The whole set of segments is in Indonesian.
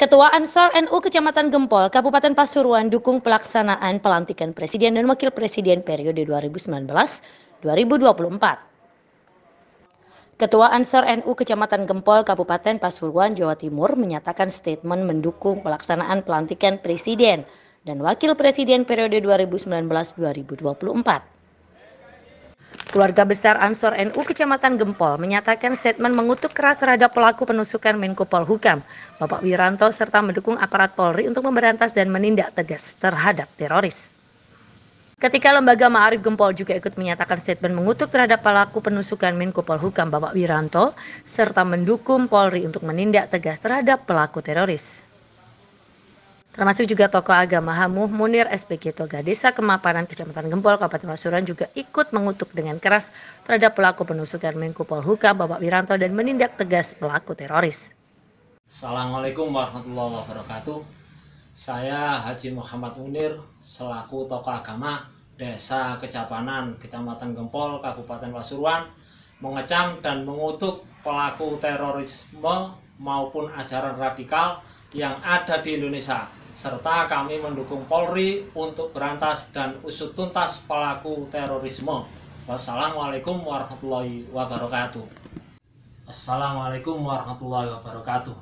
Ketua Ansor NU Kecamatan Gempol, Kabupaten Pasuruan dukung pelaksanaan pelantikan Presiden dan Wakil Presiden periode 2019-2024. Ketua Ansor NU Kecamatan Gempol, Kabupaten Pasuruan, Jawa Timur menyatakan statement mendukung pelaksanaan pelantikan Presiden dan Wakil Presiden periode 2019-2024. Keluarga besar Ansor NU Kecamatan Gempol menyatakan statement mengutuk keras terhadap pelaku penusukan Menko Polhukam, Bapak Wiranto, serta mendukung aparat Polri untuk memberantas dan menindak tegas terhadap teroris. Ketika lembaga Ma'arif Gempol juga ikut menyatakan statement mengutuk terhadap pelaku penusukan Menko Polhukam Bapak Wiranto serta mendukung Polri untuk menindak tegas terhadap pelaku teroris termasuk juga tokoh agama Hamuh Munir SPG Toga Desa Kemapanan Kecamatan Gempol Kabupaten Pasuruan juga ikut mengutuk dengan keras terhadap pelaku penusukan Menko Polhukam Bapak Wiranto dan menindak tegas pelaku teroris. Assalamualaikum warahmatullahi wabarakatuh. Saya Haji Muhammad Munir selaku tokoh agama Desa Kecapanan Kecamatan Gempol Kabupaten Pasuruan mengecam dan mengutuk pelaku terorisme maupun ajaran radikal yang ada di Indonesia serta kami mendukung Polri untuk berantas dan usut tuntas pelaku terorisme. Wassalamualaikum warahmatullahi wabarakatuh. Assalamualaikum warahmatullahi wabarakatuh.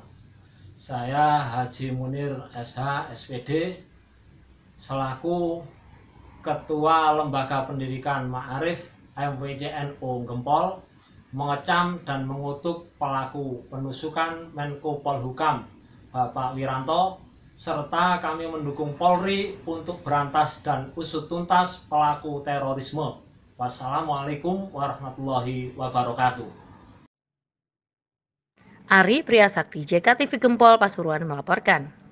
Saya Haji Munir SH SPD selaku Ketua Lembaga Pendidikan Ma'arif MWJNU Gempol mengecam dan mengutuk pelaku penusukan Menko Polhukam Bapak Wiranto serta kami mendukung Polri untuk berantas dan usut tuntas pelaku terorisme. Wassalamualaikum warahmatullahi wabarakatuh. Ari Priyasakti, JKTV Gempol, Pasuruan melaporkan.